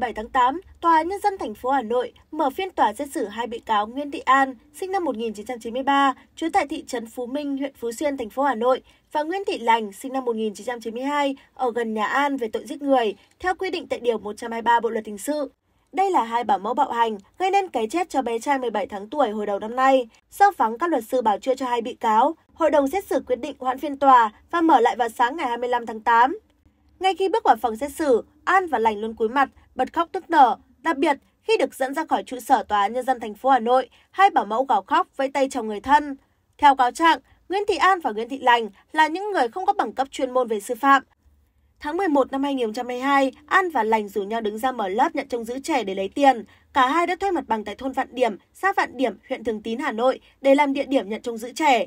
17 tháng 8, Tòa Nhân dân thành phố Hà Nội mở phiên tòa xét xử hai bị cáo Nguyễn Thị An, sinh năm 1993, trú tại thị trấn Phú Minh, huyện Phú Xuyên, thành phố Hà Nội và Nguyễn Thị Lành, sinh năm 1992, ở gần nhà An về tội giết người, theo quy định tại Điều 123 Bộ Luật Hình sự. Đây là hai bảo mẫu bạo hành gây nên cái chết cho bé trai 17 tháng tuổi hồi đầu năm nay. Sau vắng các luật sư bảo chữa cho hai bị cáo, hội đồng xét xử quyết định hoãn phiên tòa và mở lại vào sáng ngày 25 tháng 8. Ngay khi bước vào phòng xét xử, an và lành luôn cúi mặt, bật khóc tức nở. Đặc biệt, khi được dẫn ra khỏi trụ sở Tòa án Nhân dân thành phố Hà Nội, hai bảo mẫu gào khóc với tay chồng người thân. Theo cáo trạng, Nguyễn Thị An và Nguyễn Thị Lành là những người không có bằng cấp chuyên môn về sư phạm. Tháng 11 năm 2022, An và Lành rủ nhau đứng ra mở lớp nhận trông giữ trẻ để lấy tiền. Cả hai đã thuê mặt bằng tại thôn Vạn Điểm, xã Vạn Điểm, huyện Thường Tín, Hà Nội để làm địa điểm nhận trông giữ trẻ.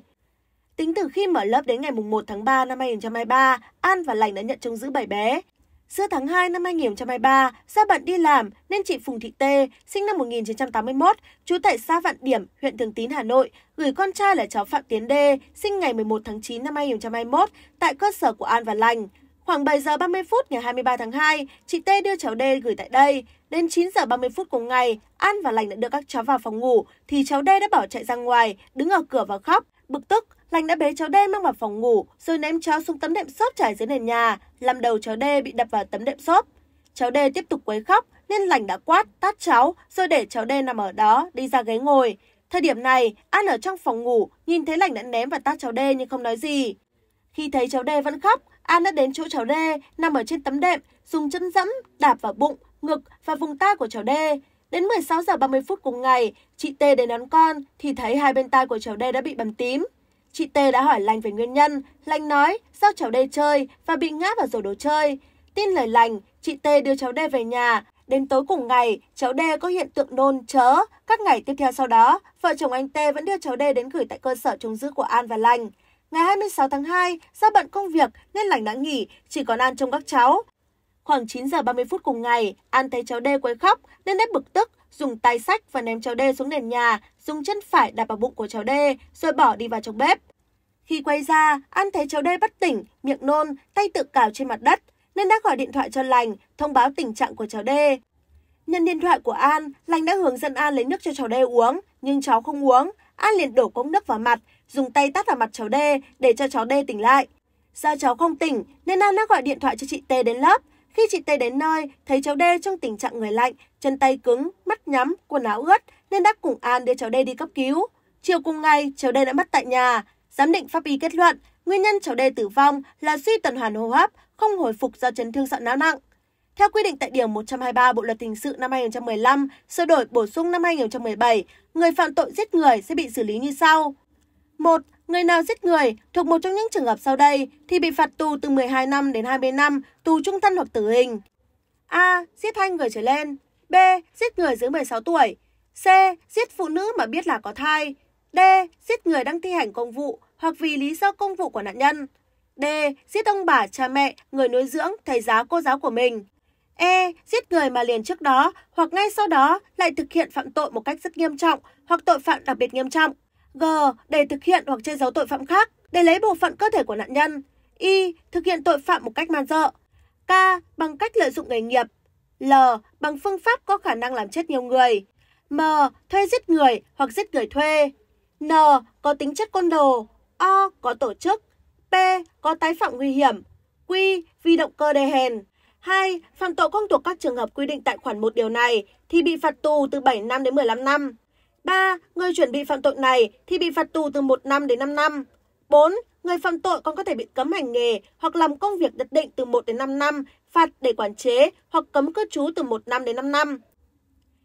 Tính từ khi mở lớp đến ngày 1 tháng 3 năm 2023, An và Lành đã nhận trông giữ 7 bé. Giữa tháng 2 năm 2023, do bận đi làm nên chị Phùng Thị Tê, sinh năm 1981, trú tại xã Vạn Điểm, huyện Thường Tín, Hà Nội, gửi con trai là cháu Phạm Tiến Đê, sinh ngày 11 tháng 9 năm 2021, tại cơ sở của An và Lành. Khoảng 7 giờ 30 phút ngày 23 tháng 2, chị Tê đưa cháu Đê gửi tại đây. Đến 9 giờ 30 phút cùng ngày, An và Lành đã đưa các cháu vào phòng ngủ, thì cháu Đê đã bỏ chạy ra ngoài, đứng ở cửa và khóc. Bực tức, Lành đã bế cháu đê mang vào phòng ngủ rồi ném cháu xuống tấm đệm xốp trải dưới nền nhà, làm đầu cháu đê bị đập vào tấm đệm xốp. Cháu đê tiếp tục quấy khóc nên Lành đã quát, tát cháu rồi để cháu đê nằm ở đó, đi ra ghế ngồi. Thời điểm này, An ở trong phòng ngủ, nhìn thấy Lành đã ném và tát cháu đê nhưng không nói gì. Khi thấy cháu đê vẫn khóc, An đã đến chỗ cháu đê nằm ở trên tấm đệm, dùng chân dẫm, đạp vào bụng, ngực và vùng tai của cháu đê. Đến 16 giờ 30 phút cùng ngày, chị Tê đến đón con thì thấy hai bên tai của cháu đê đã bị bầm tím. Chị T đã hỏi Lành về nguyên nhân, Lành nói do cháu đê chơi và bị ngã vào rổ đồ chơi. Tin lời Lành, chị T đưa cháu đê về nhà. Đến tối cùng ngày, cháu đê có hiện tượng nôn chớ. Các ngày tiếp theo sau đó, vợ chồng anh T vẫn đưa cháu đê đến gửi tại cơ sở trông giữ của An và Lành. Ngày 26 tháng 2, do bận công việc nên Lành đã nghỉ, chỉ còn An trông các cháu. Khoảng 9 giờ 30 phút cùng ngày, An thấy cháu đê quấy khóc nên đã bực tức dùng tay sách và ném cháu D xuống nền nhà, dùng chân phải đạp vào bụng của cháu D rồi bỏ đi vào trong bếp. Khi quay ra, An thấy cháu D bất tỉnh, miệng nôn, tay tự cào trên mặt đất, nên đã gọi điện thoại cho Lành, thông báo tình trạng của cháu D. Nhân điện thoại của An, Lành đã hướng dẫn An lấy nước cho cháu D uống, nhưng cháu không uống. An liền đổ cốc nước vào mặt, dùng tay tát vào mặt cháu D để cho cháu D tỉnh lại. Do cháu không tỉnh nên An đã gọi điện thoại cho chị T đến lớp, khi chị Tê đến nơi, thấy cháu Đê trong tình trạng người lạnh, chân tay cứng, mắt nhắm, quần áo ướt nên đã cùng An đưa cháu Đê đi cấp cứu. Chiều cùng ngày, cháu Đê đã mất tại nhà. Giám định pháp y kết luận, nguyên nhân cháu Đê tử vong là suy tuần hoàn hô hấp, không hồi phục do chấn thương sọ não nặng. Theo quy định tại Điều 123 Bộ Luật Hình sự năm 2015, sửa đổi bổ sung năm 2017, người phạm tội giết người sẽ bị xử lý như sau. 1. Người nào giết người thuộc một trong những trường hợp sau đây thì bị phạt tù từ 12 năm đến 20 năm, tù trung thân hoặc tử hình. A. Giết hai người trở lên. B. Giết người dưới 16 tuổi. C. Giết phụ nữ mà biết là có thai. D. Giết người đang thi hành công vụ hoặc vì lý do công vụ của nạn nhân. D. Giết ông bà, cha mẹ, người nuôi dưỡng, thầy giáo, cô giáo của mình. E. Giết người mà liền trước đó hoặc ngay sau đó lại thực hiện phạm tội một cách rất nghiêm trọng hoặc tội phạm đặc biệt nghiêm trọng. G để thực hiện hoặc che giấu tội phạm khác để lấy bộ phận cơ thể của nạn nhân. Y thực hiện tội phạm một cách man dợ. K bằng cách lợi dụng nghề nghiệp. L bằng phương pháp có khả năng làm chết nhiều người. M thuê giết người hoặc giết người thuê. N có tính chất côn đồ. O có tổ chức. P có tái phạm nguy hiểm. Q vì động cơ đề hèn. hai Phạm tội không thuộc các trường hợp quy định tại khoản một điều này thì bị phạt tù từ 7 năm đến 15 năm. 3. Người chuẩn bị phạm tội này thì bị phạt tù từ 1 năm đến 5 năm. 4. Người phạm tội còn có thể bị cấm hành nghề hoặc làm công việc nhất định từ 1 đến 5 năm, phạt để quản chế hoặc cấm cư trú từ 1 năm đến 5 năm.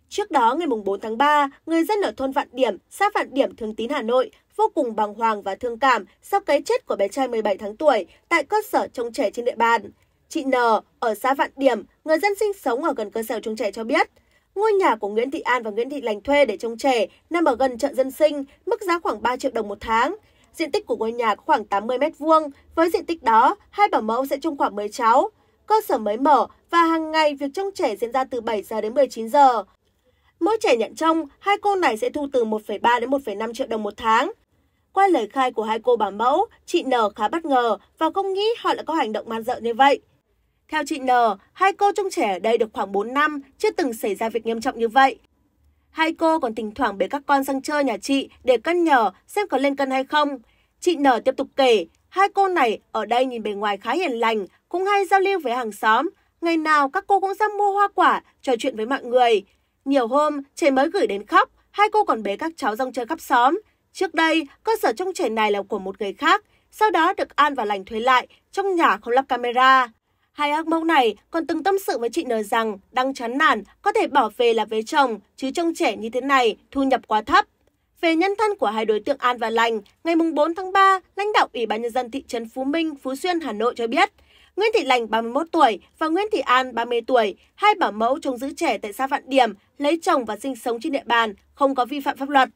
Trước đó, ngày 4 tháng 3, người dân ở thôn Vạn Điểm, xã Vạn Điểm, Thường Tín, Hà Nội vô cùng bàng hoàng và thương cảm sau cái chết của bé trai 17 tháng tuổi tại cơ sở trông trẻ trên địa bàn. Chị N ở xã Vạn Điểm, người dân sinh sống ở gần cơ sở trông trẻ cho biết – Ngôi nhà của Nguyễn Thị An và Nguyễn Thị Lành thuê để trông trẻ nằm ở gần chợ dân sinh, mức giá khoảng 3 triệu đồng một tháng. Diện tích của ngôi nhà có khoảng 80 m2, với diện tích đó, hai bà mẫu sẽ trông khoảng 10 cháu. Cơ sở mới mở và hàng ngày việc trông trẻ diễn ra từ 7 giờ đến 19 giờ. Mỗi trẻ nhận trông, hai cô này sẽ thu từ 1,3 đến 1,5 triệu đồng một tháng. Qua lời khai của hai cô bà mẫu, chị N khá bất ngờ và không nghĩ họ lại có hành động man dợ như vậy. Theo chị N, hai cô trông trẻ ở đây được khoảng 4 năm, chưa từng xảy ra việc nghiêm trọng như vậy. Hai cô còn thỉnh thoảng bế các con sang chơi nhà chị để cân nhờ xem có lên cân hay không. Chị N tiếp tục kể, hai cô này ở đây nhìn bề ngoài khá hiền lành, cũng hay giao lưu với hàng xóm. Ngày nào các cô cũng ra mua hoa quả, trò chuyện với mọi người. Nhiều hôm, trẻ mới gửi đến khóc, hai cô còn bế các cháu rong chơi khắp xóm. Trước đây, cơ sở trông trẻ này là của một người khác, sau đó được An và Lành thuê lại, trong nhà không lắp camera. Hai ác mẫu này còn từng tâm sự với chị N rằng đang chán nản, có thể bỏ về là với chồng, chứ trông trẻ như thế này, thu nhập quá thấp. Về nhân thân của hai đối tượng An và Lành, ngày 4 tháng 3, lãnh đạo Ủy ban Nhân dân thị trấn Phú Minh, Phú Xuyên, Hà Nội cho biết, Nguyễn Thị Lành 31 tuổi và Nguyễn Thị An 30 tuổi, hai bảo mẫu trông giữ trẻ tại xã Vạn Điểm, lấy chồng và sinh sống trên địa bàn, không có vi phạm pháp luật.